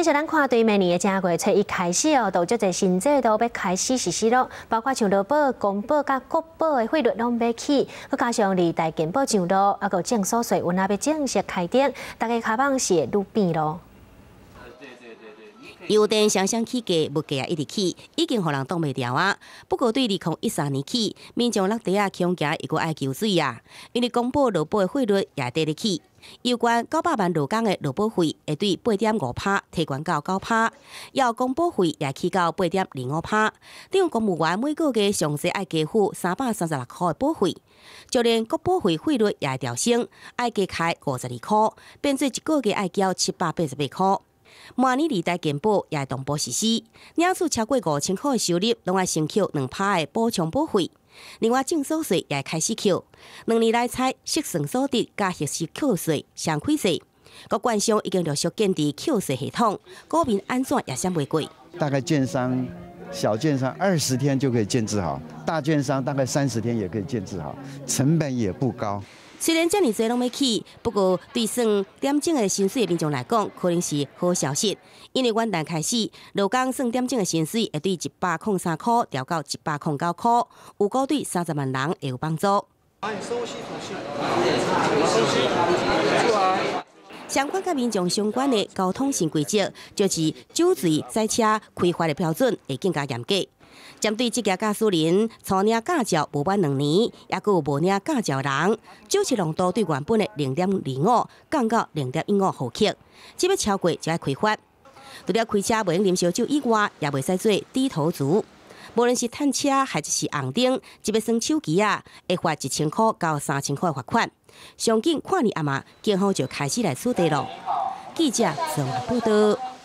其是咱看对明年的正月初一开始哦，都即个新制都开始实施咯。包括像绿保、公保、甲国保的费率拢要起，佮加上二代健保上路，啊个证所税，我那要正式开展，大个开放是路变咯。油电想想起价，物价一直起，已经让人挡袂牢啊。不过，对二零一三年起，民众落地啊，恐惊一个爱求水啊。因为公布落保的费率也低得起，有关九百万落港的落保费会从八点五趴提悬到九趴，要公保费也起到八点零五趴。对公务员每个月上少要加付三百三十六块的保费，就连国保费费率也会调升，要加开五十二块，变做一个月要交七百八十八块。明年二代健保也会同步实施，领取超过五千块的收入，拢要先扣两派的补充保费。另外，净收税也开始扣。两年来，猜节省所得加学习扣税相亏税。各券商已经陆续建立扣税系统，股民安全也省不贵。大概券商、小券商二十天就可以建制好，大券商大概三十天也可以建制好，成本也不高。虽然遮年侪拢要去，不过对算点钟的薪水的民众来讲，可能是好消息。因为元旦开始，罗江算点钟的薪水，会对一百零三块调到一百零九块，有够对三十万人会有帮助。相关甲民众相关的交通新规则，就是酒醉赛车开罚的标准会更加严格。针对即个驾驶人，初领驾照无满两年，也佫有无领驾照人，就是浓度对原本的零点零五降到零点一五毫克，只要超过就要开罚。除了开车袂用啉烧酒以外，也袂使做低头族。无论是探车还就是红灯，只要耍手机啊，会罚一千块到三千块罚款。上警看你阿妈，警方就开始来处理了。记者陈文波导。